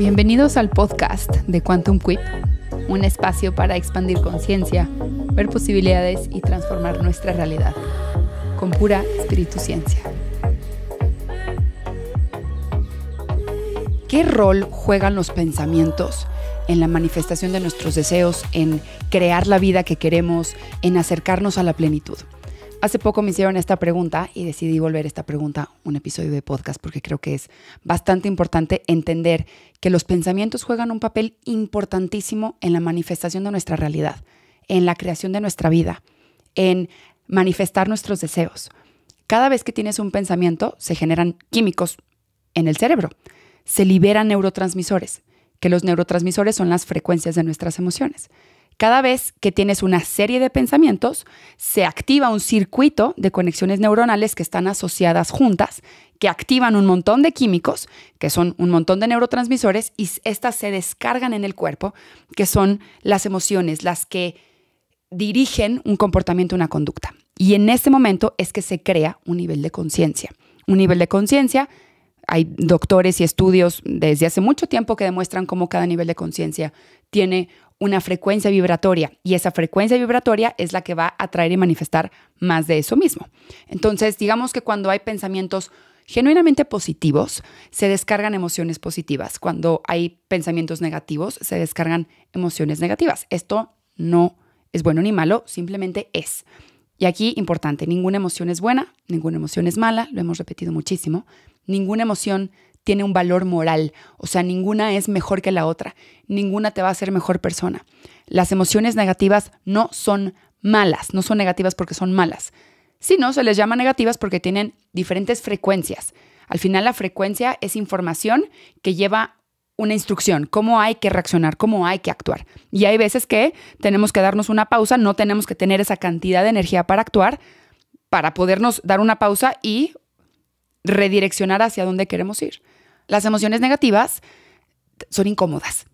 Bienvenidos al podcast de Quantum Quip, un espacio para expandir conciencia, ver posibilidades y transformar nuestra realidad con pura espíritu ciencia. ¿Qué rol juegan los pensamientos en la manifestación de nuestros deseos, en crear la vida que queremos, en acercarnos a la plenitud? Hace poco me hicieron esta pregunta y decidí volver esta pregunta un episodio de podcast porque creo que es bastante importante entender que los pensamientos juegan un papel importantísimo en la manifestación de nuestra realidad, en la creación de nuestra vida, en manifestar nuestros deseos. Cada vez que tienes un pensamiento se generan químicos en el cerebro, se liberan neurotransmisores, que los neurotransmisores son las frecuencias de nuestras emociones. Cada vez que tienes una serie de pensamientos, se activa un circuito de conexiones neuronales que están asociadas juntas, que activan un montón de químicos, que son un montón de neurotransmisores, y estas se descargan en el cuerpo, que son las emociones, las que dirigen un comportamiento, una conducta. Y en ese momento es que se crea un nivel de conciencia. Un nivel de conciencia hay doctores y estudios desde hace mucho tiempo que demuestran cómo cada nivel de conciencia tiene una frecuencia vibratoria y esa frecuencia vibratoria es la que va a atraer y manifestar más de eso mismo. Entonces, digamos que cuando hay pensamientos genuinamente positivos, se descargan emociones positivas. Cuando hay pensamientos negativos, se descargan emociones negativas. Esto no es bueno ni malo, simplemente es. Y aquí, importante, ninguna emoción es buena, ninguna emoción es mala, lo hemos repetido muchísimo, ninguna emoción tiene un valor moral, o sea, ninguna es mejor que la otra, ninguna te va a hacer mejor persona. Las emociones negativas no son malas, no son negativas porque son malas, sino se les llama negativas porque tienen diferentes frecuencias. Al final la frecuencia es información que lleva una instrucción, cómo hay que reaccionar, cómo hay que actuar. Y hay veces que tenemos que darnos una pausa, no tenemos que tener esa cantidad de energía para actuar, para podernos dar una pausa y redireccionar hacia dónde queremos ir. Las emociones negativas son incómodas,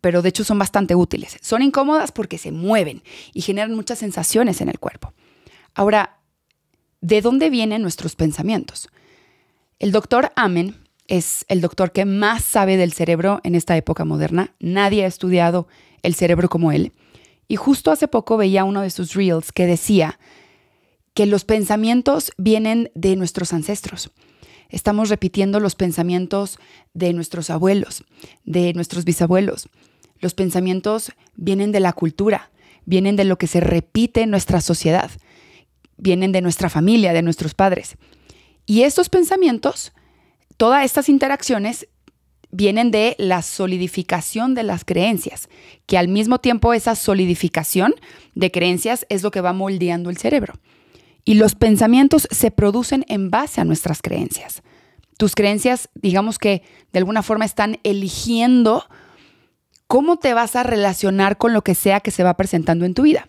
pero de hecho son bastante útiles. Son incómodas porque se mueven y generan muchas sensaciones en el cuerpo. Ahora, ¿de dónde vienen nuestros pensamientos? El doctor Amen es el doctor que más sabe del cerebro en esta época moderna. Nadie ha estudiado el cerebro como él. Y justo hace poco veía uno de sus reels que decía que los pensamientos vienen de nuestros ancestros estamos repitiendo los pensamientos de nuestros abuelos, de nuestros bisabuelos. Los pensamientos vienen de la cultura, vienen de lo que se repite en nuestra sociedad, vienen de nuestra familia, de nuestros padres. Y estos pensamientos, todas estas interacciones, vienen de la solidificación de las creencias, que al mismo tiempo esa solidificación de creencias es lo que va moldeando el cerebro. Y los pensamientos se producen en base a nuestras creencias. Tus creencias, digamos que de alguna forma están eligiendo cómo te vas a relacionar con lo que sea que se va presentando en tu vida.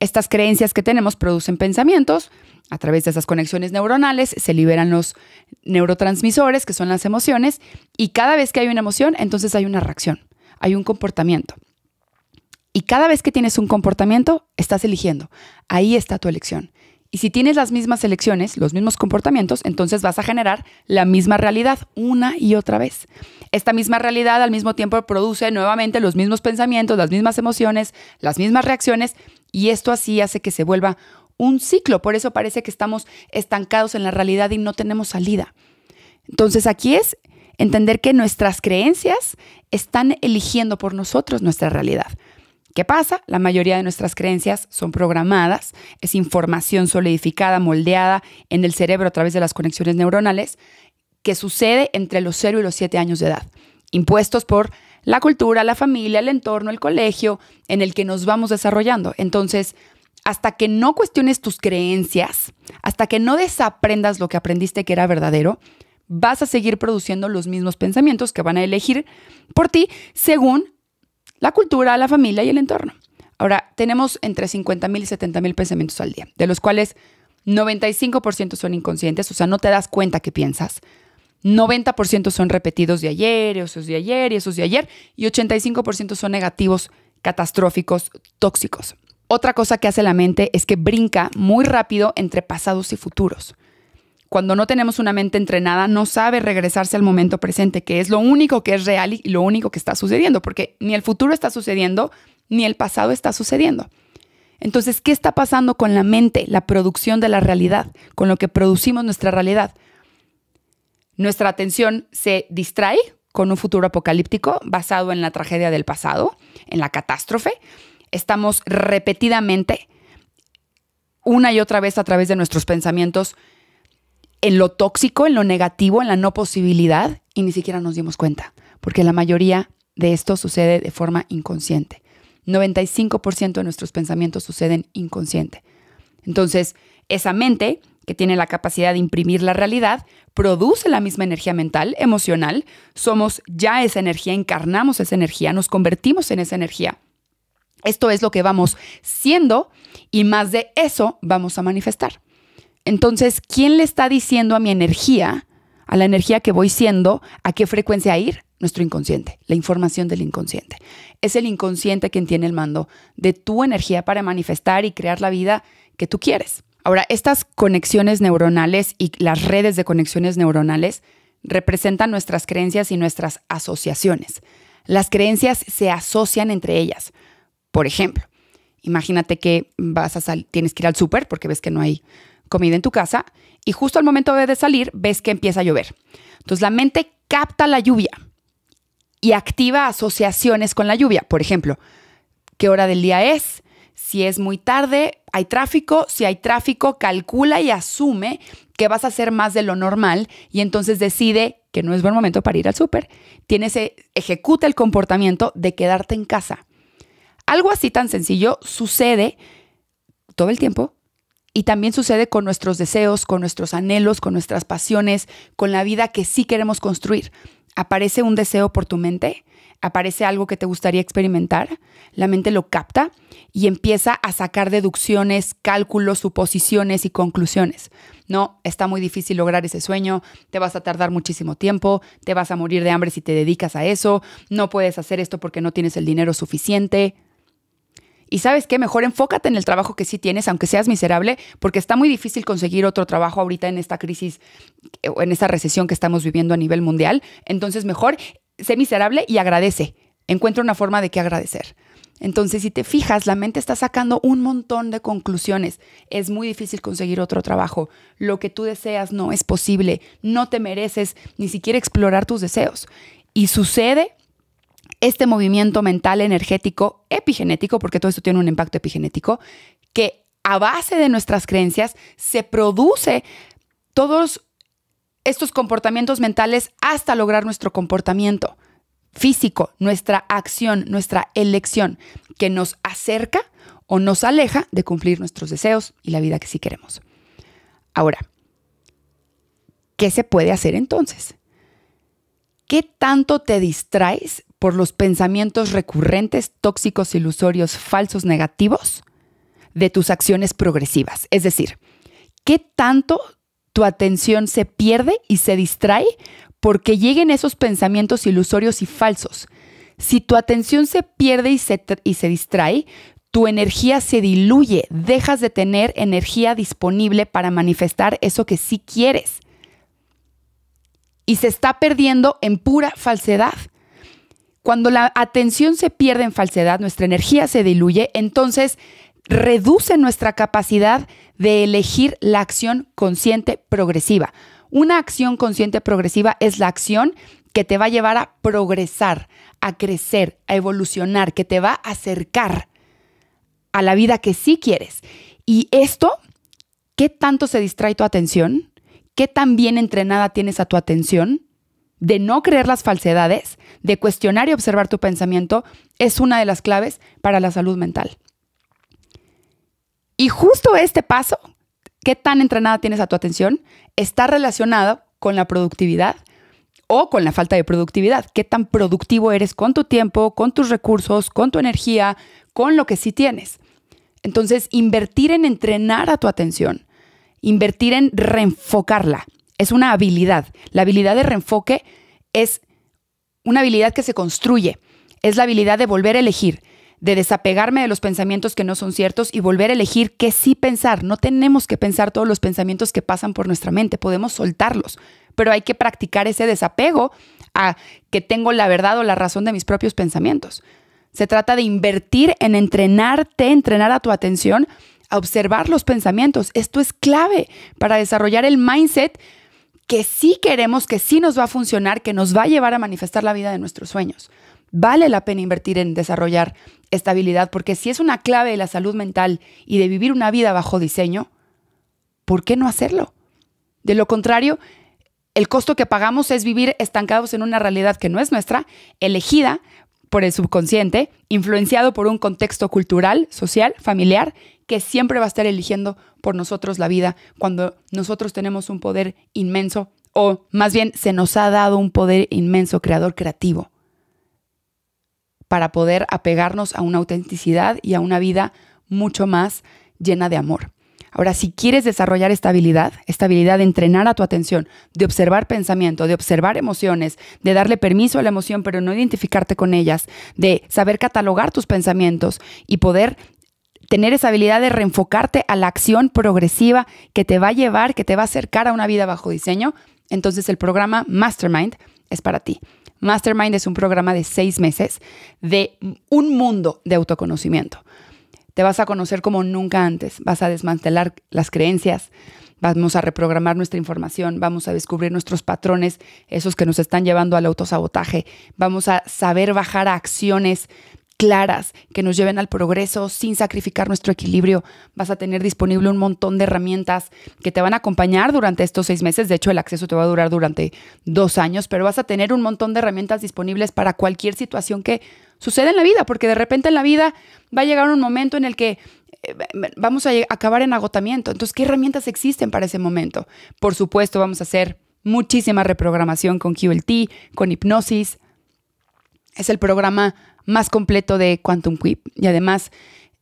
Estas creencias que tenemos producen pensamientos, a través de esas conexiones neuronales se liberan los neurotransmisores, que son las emociones, y cada vez que hay una emoción, entonces hay una reacción, hay un comportamiento. Y cada vez que tienes un comportamiento, estás eligiendo. Ahí está tu elección. Y si tienes las mismas elecciones, los mismos comportamientos, entonces vas a generar la misma realidad una y otra vez. Esta misma realidad al mismo tiempo produce nuevamente los mismos pensamientos, las mismas emociones, las mismas reacciones y esto así hace que se vuelva un ciclo. Por eso parece que estamos estancados en la realidad y no tenemos salida. Entonces aquí es entender que nuestras creencias están eligiendo por nosotros nuestra realidad. ¿Qué pasa? La mayoría de nuestras creencias son programadas, es información solidificada, moldeada en el cerebro a través de las conexiones neuronales, que sucede entre los 0 y los 7 años de edad, impuestos por la cultura, la familia, el entorno, el colegio en el que nos vamos desarrollando. Entonces, hasta que no cuestiones tus creencias, hasta que no desaprendas lo que aprendiste que era verdadero, vas a seguir produciendo los mismos pensamientos que van a elegir por ti según la cultura, la familia y el entorno. Ahora, tenemos entre 50.000 y 70.000 pensamientos al día, de los cuales 95% son inconscientes, o sea, no te das cuenta que piensas. 90% son repetidos de ayer, esos de ayer y esos de ayer, y 85% son negativos, catastróficos, tóxicos. Otra cosa que hace la mente es que brinca muy rápido entre pasados y futuros cuando no tenemos una mente entrenada, no sabe regresarse al momento presente, que es lo único que es real y lo único que está sucediendo, porque ni el futuro está sucediendo, ni el pasado está sucediendo. Entonces, ¿qué está pasando con la mente, la producción de la realidad, con lo que producimos nuestra realidad? Nuestra atención se distrae con un futuro apocalíptico basado en la tragedia del pasado, en la catástrofe. Estamos repetidamente, una y otra vez a través de nuestros pensamientos, en lo tóxico, en lo negativo, en la no posibilidad y ni siquiera nos dimos cuenta, porque la mayoría de esto sucede de forma inconsciente. 95% de nuestros pensamientos suceden inconsciente. Entonces, esa mente que tiene la capacidad de imprimir la realidad, produce la misma energía mental, emocional, somos ya esa energía, encarnamos esa energía, nos convertimos en esa energía. Esto es lo que vamos siendo y más de eso vamos a manifestar. Entonces, ¿quién le está diciendo a mi energía, a la energía que voy siendo, a qué frecuencia ir? Nuestro inconsciente, la información del inconsciente. Es el inconsciente quien tiene el mando de tu energía para manifestar y crear la vida que tú quieres. Ahora, estas conexiones neuronales y las redes de conexiones neuronales representan nuestras creencias y nuestras asociaciones. Las creencias se asocian entre ellas. Por ejemplo, imagínate que vas a tienes que ir al súper porque ves que no hay comida en tu casa y justo al momento de salir ves que empieza a llover. Entonces la mente capta la lluvia y activa asociaciones con la lluvia. Por ejemplo, ¿qué hora del día es? Si es muy tarde, hay tráfico. Si hay tráfico, calcula y asume que vas a hacer más de lo normal y entonces decide que no es buen momento para ir al súper. Tienes, e, ejecuta el comportamiento de quedarte en casa. Algo así tan sencillo sucede todo el tiempo y también sucede con nuestros deseos, con nuestros anhelos, con nuestras pasiones, con la vida que sí queremos construir. Aparece un deseo por tu mente, aparece algo que te gustaría experimentar, la mente lo capta y empieza a sacar deducciones, cálculos, suposiciones y conclusiones. No, está muy difícil lograr ese sueño, te vas a tardar muchísimo tiempo, te vas a morir de hambre si te dedicas a eso, no puedes hacer esto porque no tienes el dinero suficiente. Y sabes qué, mejor enfócate en el trabajo que sí tienes, aunque seas miserable, porque está muy difícil conseguir otro trabajo ahorita en esta crisis, eh, o en esta recesión que estamos viviendo a nivel mundial. Entonces, mejor sé miserable y agradece. Encuentra una forma de que agradecer. Entonces, si te fijas, la mente está sacando un montón de conclusiones. Es muy difícil conseguir otro trabajo. Lo que tú deseas no es posible. No te mereces ni siquiera explorar tus deseos. Y sucede este movimiento mental energético epigenético, porque todo esto tiene un impacto epigenético, que a base de nuestras creencias se produce todos estos comportamientos mentales hasta lograr nuestro comportamiento físico, nuestra acción, nuestra elección, que nos acerca o nos aleja de cumplir nuestros deseos y la vida que sí queremos. Ahora, ¿qué se puede hacer entonces? ¿Qué tanto te distraes por los pensamientos recurrentes, tóxicos, ilusorios, falsos, negativos de tus acciones progresivas. Es decir, ¿qué tanto tu atención se pierde y se distrae porque lleguen esos pensamientos ilusorios y falsos? Si tu atención se pierde y se, y se distrae, tu energía se diluye, dejas de tener energía disponible para manifestar eso que sí quieres. Y se está perdiendo en pura falsedad. Cuando la atención se pierde en falsedad, nuestra energía se diluye, entonces reduce nuestra capacidad de elegir la acción consciente progresiva. Una acción consciente progresiva es la acción que te va a llevar a progresar, a crecer, a evolucionar, que te va a acercar a la vida que sí quieres. Y esto, ¿qué tanto se distrae tu atención? ¿Qué tan bien entrenada tienes a tu atención? de no creer las falsedades, de cuestionar y observar tu pensamiento, es una de las claves para la salud mental. Y justo este paso, qué tan entrenada tienes a tu atención, está relacionado con la productividad o con la falta de productividad. Qué tan productivo eres con tu tiempo, con tus recursos, con tu energía, con lo que sí tienes. Entonces, invertir en entrenar a tu atención, invertir en reenfocarla, es una habilidad. La habilidad de reenfoque es una habilidad que se construye. Es la habilidad de volver a elegir, de desapegarme de los pensamientos que no son ciertos y volver a elegir que sí pensar. No tenemos que pensar todos los pensamientos que pasan por nuestra mente, podemos soltarlos, pero hay que practicar ese desapego a que tengo la verdad o la razón de mis propios pensamientos. Se trata de invertir en entrenarte, entrenar a tu atención a observar los pensamientos. Esto es clave para desarrollar el mindset que sí queremos, que sí nos va a funcionar, que nos va a llevar a manifestar la vida de nuestros sueños. Vale la pena invertir en desarrollar estabilidad porque si es una clave de la salud mental y de vivir una vida bajo diseño, ¿por qué no hacerlo? De lo contrario, el costo que pagamos es vivir estancados en una realidad que no es nuestra, elegida por el subconsciente, influenciado por un contexto cultural, social, familiar, que siempre va a estar eligiendo por nosotros la vida cuando nosotros tenemos un poder inmenso, o más bien se nos ha dado un poder inmenso, creador creativo, para poder apegarnos a una autenticidad y a una vida mucho más llena de amor. Ahora, si quieres desarrollar esta habilidad, esta habilidad de entrenar a tu atención, de observar pensamiento, de observar emociones, de darle permiso a la emoción pero no identificarte con ellas, de saber catalogar tus pensamientos y poder tener esa habilidad de reenfocarte a la acción progresiva que te va a llevar, que te va a acercar a una vida bajo diseño, entonces el programa Mastermind es para ti. Mastermind es un programa de seis meses de un mundo de autoconocimiento. Te vas a conocer como nunca antes, vas a desmantelar las creencias, vamos a reprogramar nuestra información, vamos a descubrir nuestros patrones, esos que nos están llevando al autosabotaje, vamos a saber bajar a acciones claras que nos lleven al progreso sin sacrificar nuestro equilibrio. Vas a tener disponible un montón de herramientas que te van a acompañar durante estos seis meses. De hecho, el acceso te va a durar durante dos años, pero vas a tener un montón de herramientas disponibles para cualquier situación que suceda en la vida, porque de repente en la vida va a llegar un momento en el que eh, vamos a acabar en agotamiento. Entonces, ¿qué herramientas existen para ese momento? Por supuesto, vamos a hacer muchísima reprogramación con QLT, con hipnosis. Es el programa más completo de Quantum Quip y además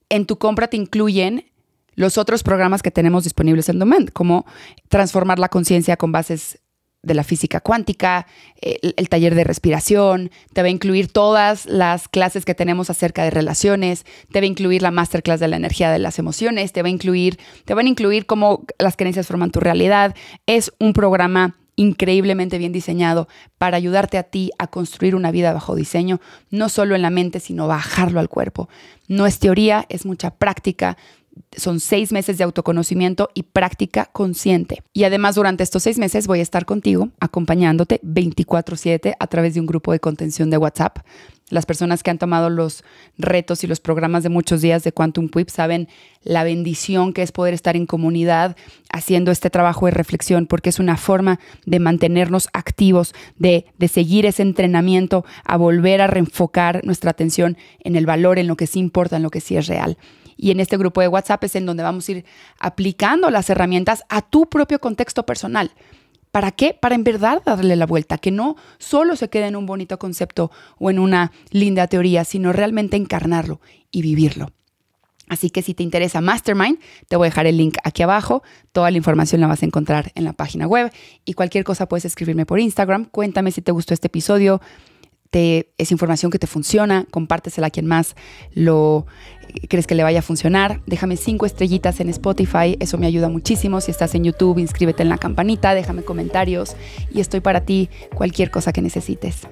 en tu compra te incluyen los otros programas que tenemos disponibles en Demand, como transformar la conciencia con bases de la física cuántica, el, taller de respiración, te va a incluir todas las clases que tenemos acerca de relaciones, te va a incluir la masterclass de la energía de las emociones, te va a incluir, te van a incluir cómo las creencias forman tu realidad. Es un programa increíblemente bien diseñado para ayudarte a ti a construir una vida bajo diseño, no solo en la mente, sino bajarlo al cuerpo. No es teoría, es mucha práctica. Son seis meses de autoconocimiento y práctica consciente. Y además durante estos seis meses voy a estar contigo, acompañándote 24/7 a través de un grupo de contención de WhatsApp las personas que han tomado los retos y los programas de muchos días de Quantum Quip saben la bendición que es poder estar en comunidad haciendo este trabajo de reflexión, porque es una forma de mantenernos activos, de, de seguir ese entrenamiento, a volver a reenfocar nuestra atención en el valor, en lo que sí importa, en lo que sí es real. Y en este grupo de WhatsApp es en donde vamos a ir aplicando las herramientas a tu propio contexto personal. ¿Para qué? Para en verdad darle la vuelta, que no solo se quede en un bonito concepto o en una linda teoría, sino realmente encarnarlo y vivirlo. Así que si te interesa Mastermind, te voy a dejar el link aquí abajo. Toda la información la vas a encontrar en la página web. Y cualquier cosa puedes escribirme por Instagram. Cuéntame si te gustó este episodio es información que te funciona, compártesela a quien más lo eh, crees que le vaya a funcionar. Déjame cinco estrellitas en Spotify, eso me ayuda muchísimo. Si estás en YouTube, inscríbete en la campanita, déjame comentarios y estoy para ti cualquier cosa que necesites.